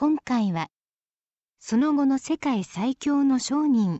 今回はその後の世界最強の商人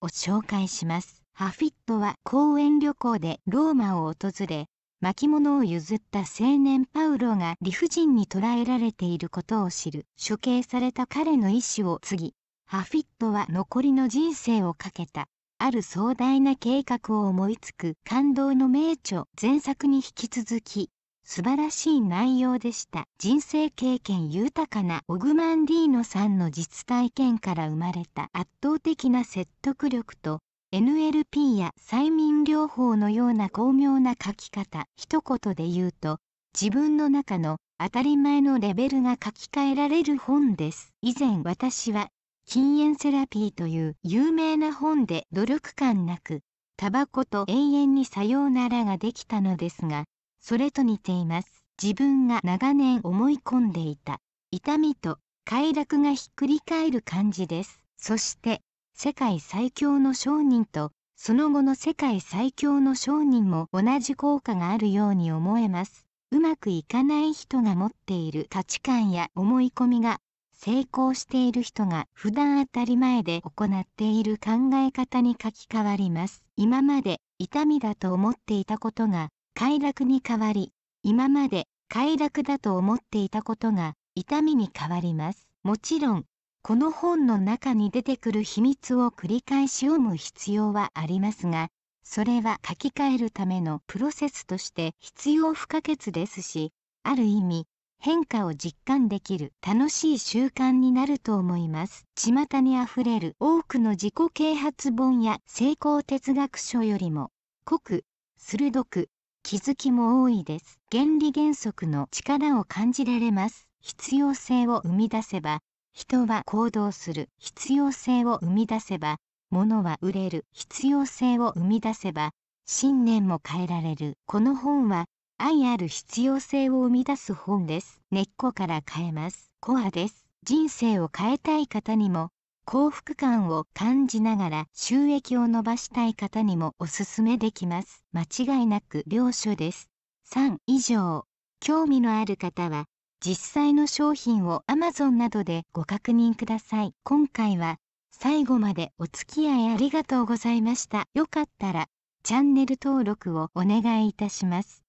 を紹介しますハフィットは公園旅行でローマを訪れ巻物を譲った青年パウロが理不尽に捕らえられていることを知る処刑された彼の意志を継ぎハフィットは残りの人生をかけたある壮大な計画を思いつく感動の名著前作に引き続き素晴らしい内容でした人生経験豊かなオグマンディーノさんの実体験から生まれた圧倒的な説得力と NLP や催眠療法のような巧妙な書き方一言で言うと自分の中の当たり前のレベルが書き換えられる本です以前私は禁煙セラピーという有名な本で努力感なくタバコと永遠にさようならができたのですがそれと似ています自分が長年思い込んでいた痛みと快楽がひっくり返る感じですそして世界最強の商人とその後の世界最強の商人も同じ効果があるように思えますうまくいかない人が持っている価値観や思い込みが成功している人が普段当たり前で行っている考え方に書き換わります今まで痛みだと思っていたことが快楽に変わり今まで快楽だと思っていたことが痛みに変わりますもちろんこの本の中に出てくる秘密を繰り返し読む必要はありますがそれは書き換えるためのプロセスとして必要不可欠ですしある意味変化を実感できる楽しい習慣になると思います。巷にあふれる多くの自己啓発本や成功哲学書よりも濃く、鋭く、気づきも多いです原理原則の力を感じられます必要性を生み出せば人は行動する必要性を生み出せば物は売れる必要性を生み出せば信念も変えられるこの本は愛ある必要性を生み出す本です根っこから変えますコアです人生を変えたい方にも幸福感を感じながら収益を伸ばしたい方にもおすすめできます間違いなく良書です3以上興味のある方は実際の商品を Amazon などでご確認ください今回は最後までお付き合いありがとうございましたよかったらチャンネル登録をお願いいたします